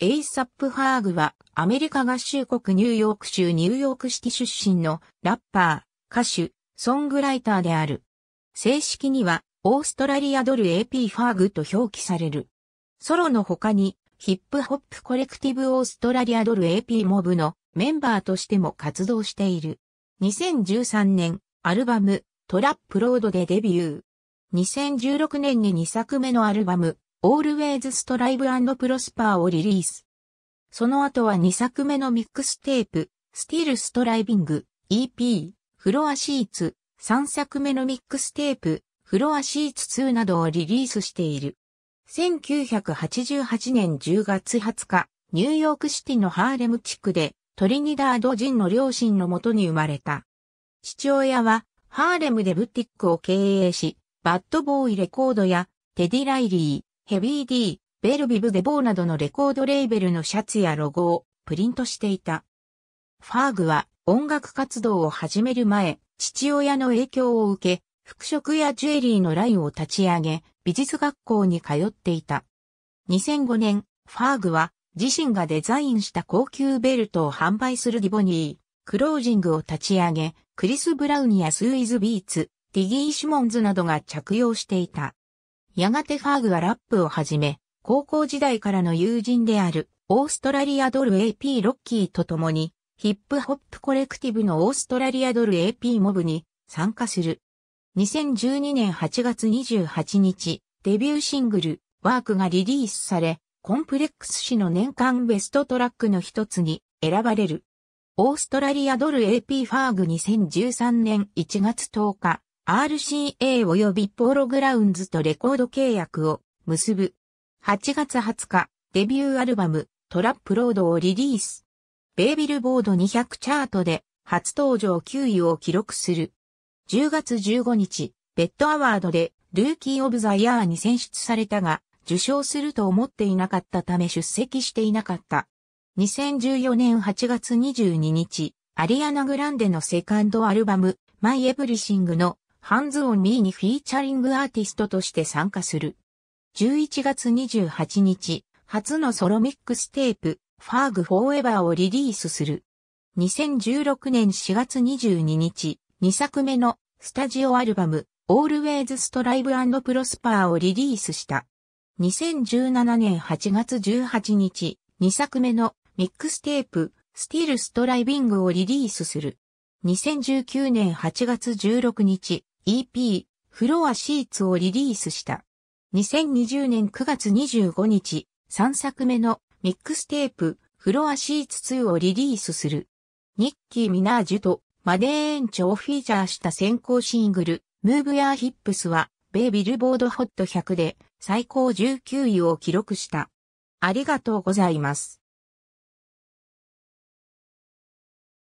エイサップ・ハーグはアメリカ合衆国ニューヨーク州ニューヨーク市出身のラッパー、歌手、ソングライターである。正式にはオーストラリアドル AP ファーグと表記される。ソロの他にヒップホップコレクティブオーストラリアドル AP モブのメンバーとしても活動している。2013年アルバムトラップロードでデビュー。2016年に2作目のアルバム Always Strive and Prosper をリリース。その後は2作目のミックステープ、Still Striving EP、フロアシーツ、3作目のミックステープ、フロアシーツ2などをリリースしている。1988年10月20日、ニューヨークシティのハーレム地区で、トリニダード人の両親のもとに生まれた。父親は、ハーレムでブティックを経営し、バッドボーイレコードや、テディ・ライリー、ヘビー D、ベルビブデボーなどのレコードレーベルのシャツやロゴをプリントしていた。ファーグは音楽活動を始める前、父親の影響を受け、服飾やジュエリーのラインを立ち上げ、美術学校に通っていた。2005年、ファーグは自身がデザインした高級ベルトを販売するディボニー、クロージングを立ち上げ、クリス・ブラウンやスーイズ・ビーツ、ディギー・シモンズなどが着用していた。やがてファーグはラップをはじめ、高校時代からの友人である、オーストラリアドル AP ロッキーと共に、ヒップホップコレクティブのオーストラリアドル AP モブに参加する。2012年8月28日、デビューシングル、ワークがリリースされ、コンプレックス誌の年間ベストトラックの一つに選ばれる。オーストラリアドル AP ファーグ2013年1月10日、RCA 及びポーログラウンズとレコード契約を結ぶ。8月20日、デビューアルバム、トラップロードをリリース。ベイビルボード200チャートで初登場9位を記録する。10月15日、ベッドアワードでルーキーオブザイヤーに選出されたが、受賞すると思っていなかったため出席していなかった。2014年8月22日、アリアナ・グランデのセカンドアルバム、マイ・エブリシングのハンズオンミーにフィーチャリングアーティストとして参加する。11月28日、初のソロミックステープ、ファーグフォーエバーをリリースする。2016年4月22日、2作目のスタジオアルバム、Always Strive Prosper をリリースした。2017年8月18日、2作目のミックステープ、Still Striving をリリースする。2019年8月16日、EP、フロアシーツをリリースした。2020年9月25日、3作目のミックステープ、フロアシーツ2をリリースする。ニッキー・ミナージュとマデーエンチョをフィーチャーした先行シングル、ムーブ・ヤー・ヒップスは、ベイ・ビルボードホット100で最高19位を記録した。ありがとうございます。